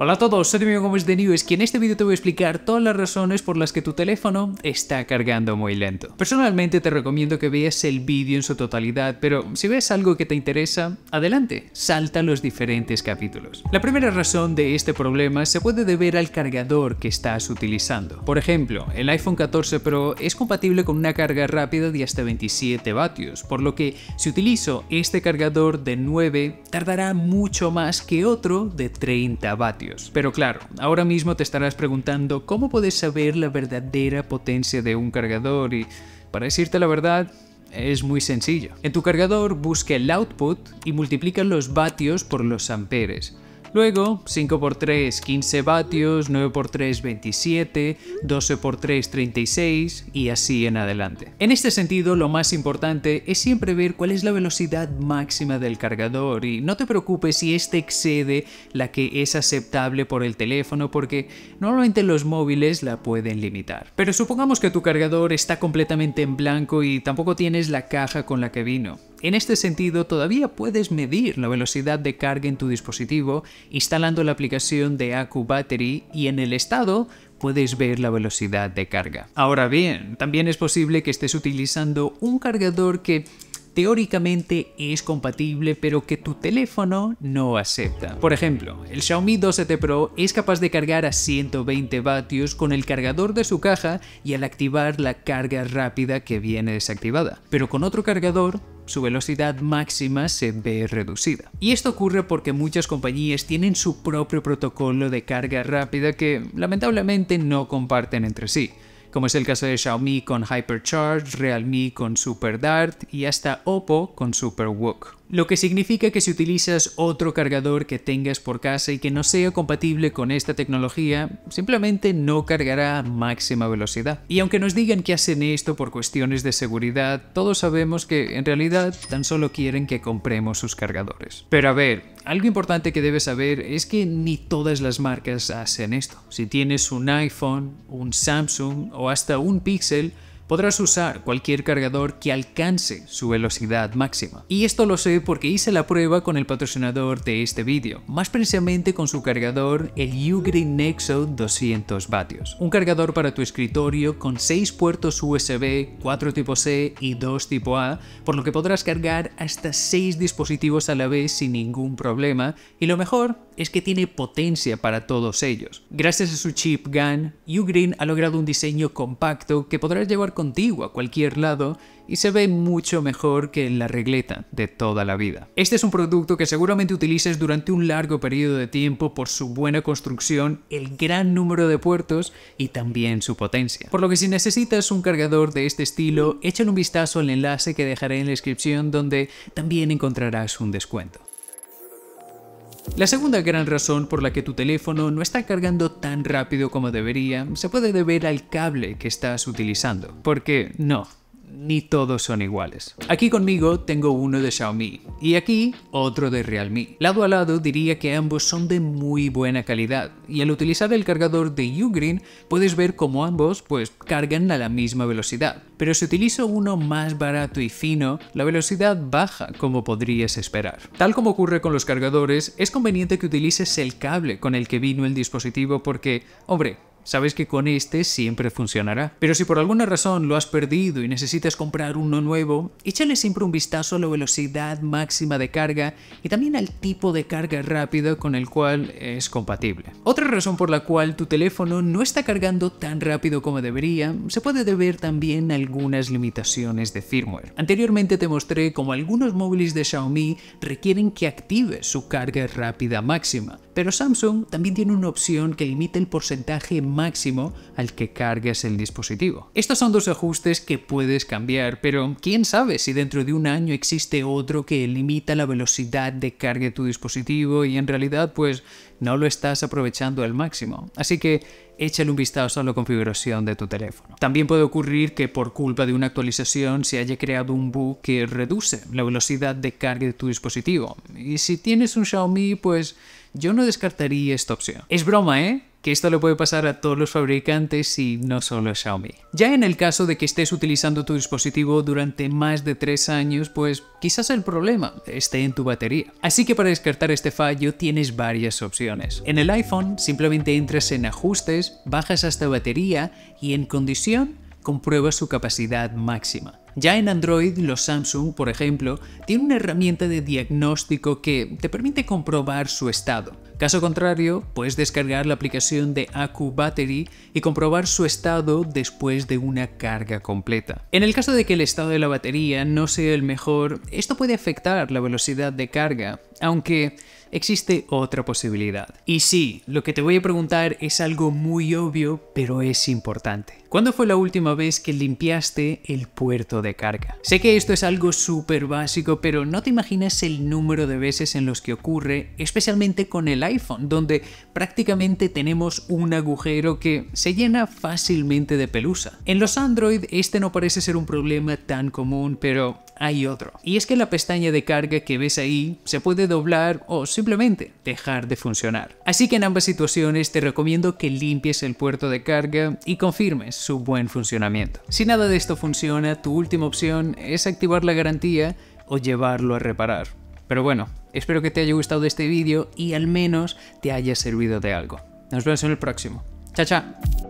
Hola a todos, soy Domingo Gómez de News y en este vídeo te voy a explicar todas las razones por las que tu teléfono está cargando muy lento. Personalmente te recomiendo que veas el vídeo en su totalidad, pero si ves algo que te interesa, adelante, salta los diferentes capítulos. La primera razón de este problema se puede deber al cargador que estás utilizando. Por ejemplo, el iPhone 14 Pro es compatible con una carga rápida de hasta 27 vatios, por lo que si utilizo este cargador de 9, tardará mucho más que otro de 30 vatios. Pero claro, ahora mismo te estarás preguntando cómo puedes saber la verdadera potencia de un cargador y, para decirte la verdad, es muy sencillo. En tu cargador busca el output y multiplica los vatios por los amperes. Luego, 5x3, 15 vatios, 9x3, 27, 12x3, 36 y así en adelante. En este sentido, lo más importante es siempre ver cuál es la velocidad máxima del cargador y no te preocupes si este excede la que es aceptable por el teléfono porque normalmente los móviles la pueden limitar. Pero supongamos que tu cargador está completamente en blanco y tampoco tienes la caja con la que vino. En este sentido, todavía puedes medir la velocidad de carga en tu dispositivo instalando la aplicación de Aku Battery y en el estado puedes ver la velocidad de carga. Ahora bien, también es posible que estés utilizando un cargador que teóricamente es compatible pero que tu teléfono no acepta. Por ejemplo, el Xiaomi 12T Pro es capaz de cargar a 120 vatios con el cargador de su caja y al activar la carga rápida que viene desactivada. Pero con otro cargador su velocidad máxima se ve reducida. Y esto ocurre porque muchas compañías tienen su propio protocolo de carga rápida que lamentablemente no comparten entre sí como es el caso de Xiaomi con Hypercharge, Realme con Super Dart y hasta Oppo con Super Wook lo que significa que si utilizas otro cargador que tengas por casa y que no sea compatible con esta tecnología, simplemente no cargará a máxima velocidad. Y aunque nos digan que hacen esto por cuestiones de seguridad, todos sabemos que en realidad tan solo quieren que compremos sus cargadores. Pero a ver, algo importante que debes saber es que ni todas las marcas hacen esto. Si tienes un iPhone, un Samsung o hasta un Pixel, podrás usar cualquier cargador que alcance su velocidad máxima. Y esto lo sé porque hice la prueba con el patrocinador de este vídeo, más precisamente con su cargador el Ugreen Nexo 200 vatios. Un cargador para tu escritorio con 6 puertos USB, 4 tipo C y 2 tipo A, por lo que podrás cargar hasta 6 dispositivos a la vez sin ningún problema y lo mejor es que tiene potencia para todos ellos. Gracias a su chip GAN, Ugreen ha logrado un diseño compacto que podrás llevar contigo a cualquier lado y se ve mucho mejor que en la regleta de toda la vida. Este es un producto que seguramente utilices durante un largo periodo de tiempo por su buena construcción, el gran número de puertos y también su potencia. Por lo que si necesitas un cargador de este estilo, échale un vistazo al enlace que dejaré en la descripción donde también encontrarás un descuento. La segunda gran razón por la que tu teléfono no está cargando tan rápido como debería se puede deber al cable que estás utilizando, porque no, ni todos son iguales. Aquí conmigo tengo uno de Xiaomi y aquí otro de Realme. Lado a lado diría que ambos son de muy buena calidad y al utilizar el cargador de Ugreen puedes ver como ambos pues cargan a la misma velocidad. Pero si utilizo uno más barato y fino, la velocidad baja como podrías esperar. Tal como ocurre con los cargadores, es conveniente que utilices el cable con el que vino el dispositivo porque, hombre, Sabes que con este siempre funcionará. Pero si por alguna razón lo has perdido y necesitas comprar uno nuevo, échale siempre un vistazo a la velocidad máxima de carga y también al tipo de carga rápida con el cual es compatible. Otra razón por la cual tu teléfono no está cargando tan rápido como debería se puede deber también a algunas limitaciones de firmware. Anteriormente te mostré cómo algunos móviles de Xiaomi requieren que active su carga rápida máxima, pero Samsung también tiene una opción que limita el porcentaje máximo al que cargues el dispositivo. Estos son dos ajustes que puedes cambiar, pero quién sabe si dentro de un año existe otro que limita la velocidad de carga de tu dispositivo y en realidad pues no lo estás aprovechando al máximo. Así que échale un vistazo a la configuración de tu teléfono. También puede ocurrir que por culpa de una actualización se haya creado un bug que reduce la velocidad de carga de tu dispositivo. Y si tienes un Xiaomi, pues yo no descartaría esta opción. Es broma, ¿eh? que esto le puede pasar a todos los fabricantes y no solo a Xiaomi. Ya en el caso de que estés utilizando tu dispositivo durante más de 3 años, pues quizás el problema esté en tu batería. Así que para descartar este fallo tienes varias opciones. En el iPhone simplemente entras en ajustes, bajas hasta batería y en condición compruebas su capacidad máxima. Ya en Android, los Samsung, por ejemplo, tienen una herramienta de diagnóstico que te permite comprobar su estado. Caso contrario, puedes descargar la aplicación de Aku Battery y comprobar su estado después de una carga completa. En el caso de que el estado de la batería no sea el mejor, esto puede afectar la velocidad de carga, aunque existe otra posibilidad. Y sí, lo que te voy a preguntar es algo muy obvio, pero es importante. ¿Cuándo fue la última vez que limpiaste el puerto de carga? Sé que esto es algo súper básico, pero no te imaginas el número de veces en los que ocurre, especialmente con el iPhone, donde prácticamente tenemos un agujero que se llena fácilmente de pelusa. En los Android este no parece ser un problema tan común, pero hay otro. Y es que la pestaña de carga que ves ahí se puede doblar o simplemente dejar de funcionar. Así que en ambas situaciones te recomiendo que limpies el puerto de carga y confirmes su buen funcionamiento. Si nada de esto funciona, tu última opción es activar la garantía o llevarlo a reparar. Pero bueno, espero que te haya gustado este vídeo y al menos te haya servido de algo. Nos vemos en el próximo. Chao, chao.